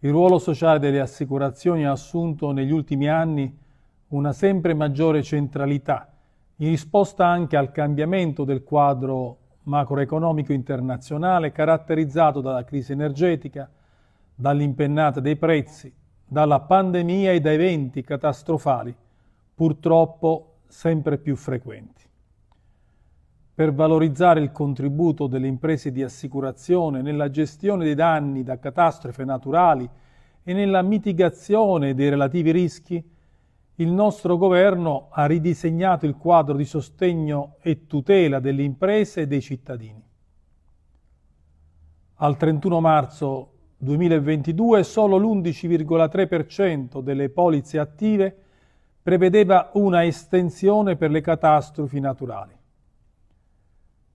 Il ruolo sociale delle assicurazioni ha assunto negli ultimi anni una sempre maggiore centralità, in risposta anche al cambiamento del quadro macroeconomico internazionale caratterizzato dalla crisi energetica, dall'impennata dei prezzi, dalla pandemia e da eventi catastrofali, purtroppo sempre più frequenti per valorizzare il contributo delle imprese di assicurazione nella gestione dei danni da catastrofe naturali e nella mitigazione dei relativi rischi, il nostro governo ha ridisegnato il quadro di sostegno e tutela delle imprese e dei cittadini. Al 31 marzo 2022 solo l'11,3% delle polizze attive prevedeva una estensione per le catastrofi naturali.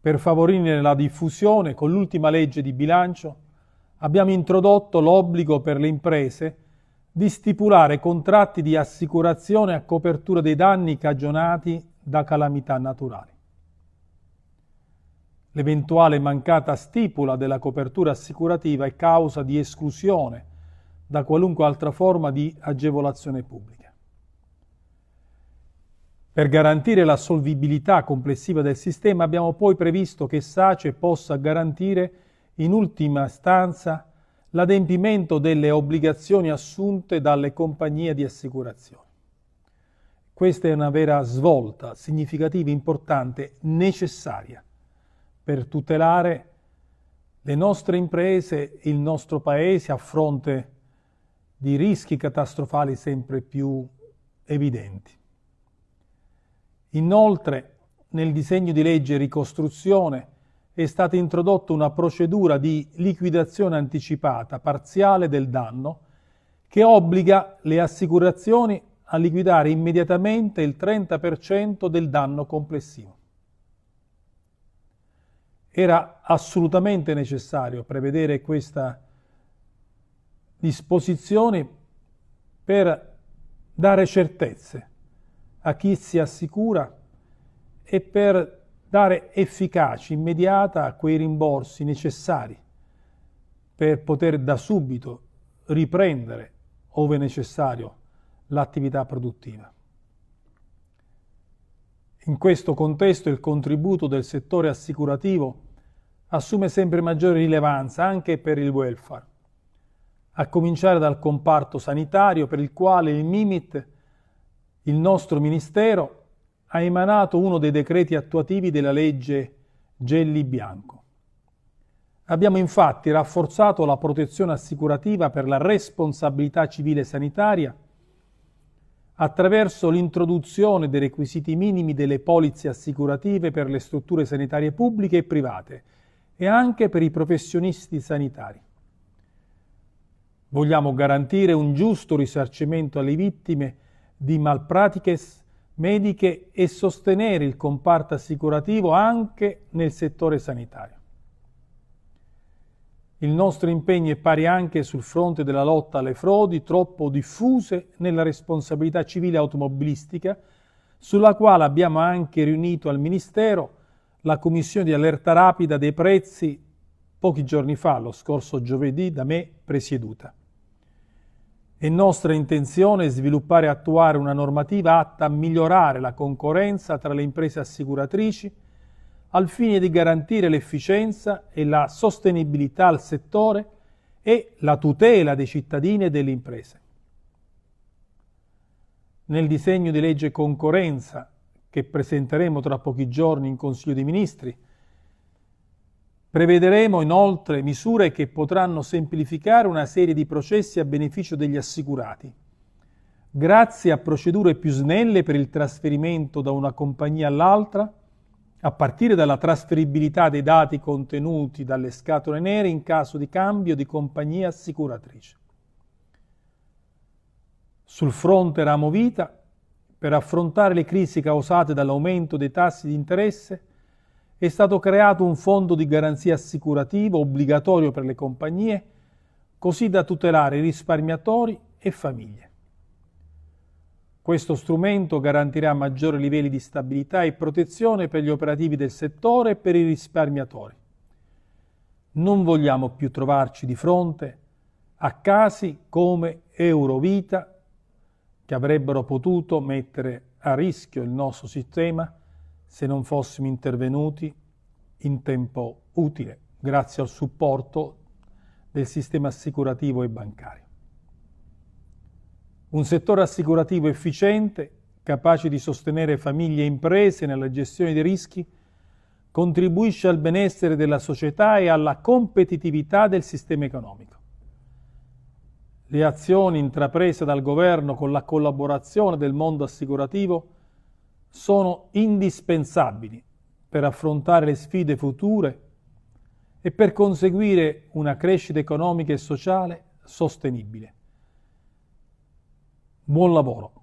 Per favorire la diffusione, con l'ultima legge di bilancio abbiamo introdotto l'obbligo per le imprese di stipulare contratti di assicurazione a copertura dei danni cagionati da calamità naturali. L'eventuale mancata stipula della copertura assicurativa è causa di esclusione da qualunque altra forma di agevolazione pubblica. Per garantire la solvibilità complessiva del sistema abbiamo poi previsto che SACE possa garantire in ultima istanza l'adempimento delle obbligazioni assunte dalle compagnie di assicurazione. Questa è una vera svolta significativa, importante, necessaria per tutelare le nostre imprese, il nostro Paese a fronte di rischi catastrofali sempre più evidenti. Inoltre, nel disegno di legge ricostruzione è stata introdotta una procedura di liquidazione anticipata parziale del danno che obbliga le assicurazioni a liquidare immediatamente il 30% del danno complessivo. Era assolutamente necessario prevedere questa disposizione per dare certezze a chi si assicura e per dare efficacia immediata a quei rimborsi necessari per poter da subito riprendere, ove necessario, l'attività produttiva. In questo contesto il contributo del settore assicurativo assume sempre maggiore rilevanza anche per il welfare, a cominciare dal comparto sanitario per il quale il MIMIT il nostro Ministero ha emanato uno dei decreti attuativi della legge Gelli Bianco. Abbiamo infatti rafforzato la protezione assicurativa per la responsabilità civile sanitaria attraverso l'introduzione dei requisiti minimi delle polizze assicurative per le strutture sanitarie pubbliche e private e anche per i professionisti sanitari. Vogliamo garantire un giusto risarcimento alle vittime di malpratiche mediche e sostenere il comparto assicurativo anche nel settore sanitario. Il nostro impegno è pari anche sul fronte della lotta alle frodi troppo diffuse nella responsabilità civile automobilistica, sulla quale abbiamo anche riunito al Ministero la Commissione di allerta rapida dei prezzi pochi giorni fa, lo scorso giovedì, da me presieduta. È nostra intenzione sviluppare e attuare una normativa atta a migliorare la concorrenza tra le imprese assicuratrici al fine di garantire l'efficienza e la sostenibilità al settore e la tutela dei cittadini e delle imprese. Nel disegno di legge concorrenza che presenteremo tra pochi giorni in Consiglio dei Ministri, Prevederemo inoltre misure che potranno semplificare una serie di processi a beneficio degli assicurati. Grazie a procedure più snelle per il trasferimento da una compagnia all'altra, a partire dalla trasferibilità dei dati contenuti dalle scatole nere in caso di cambio di compagnia assicuratrice. Sul fronte ramo vita, per affrontare le crisi causate dall'aumento dei tassi di interesse, è stato creato un fondo di garanzia assicurativo obbligatorio per le compagnie, così da tutelare i risparmiatori e famiglie. Questo strumento garantirà maggiori livelli di stabilità e protezione per gli operativi del settore e per i risparmiatori. Non vogliamo più trovarci di fronte a casi come Eurovita, che avrebbero potuto mettere a rischio il nostro sistema se non fossimo intervenuti in tempo utile, grazie al supporto del sistema assicurativo e bancario. Un settore assicurativo efficiente, capace di sostenere famiglie e imprese nella gestione dei rischi, contribuisce al benessere della società e alla competitività del sistema economico. Le azioni intraprese dal governo con la collaborazione del mondo assicurativo sono indispensabili per affrontare le sfide future e per conseguire una crescita economica e sociale sostenibile. Buon lavoro!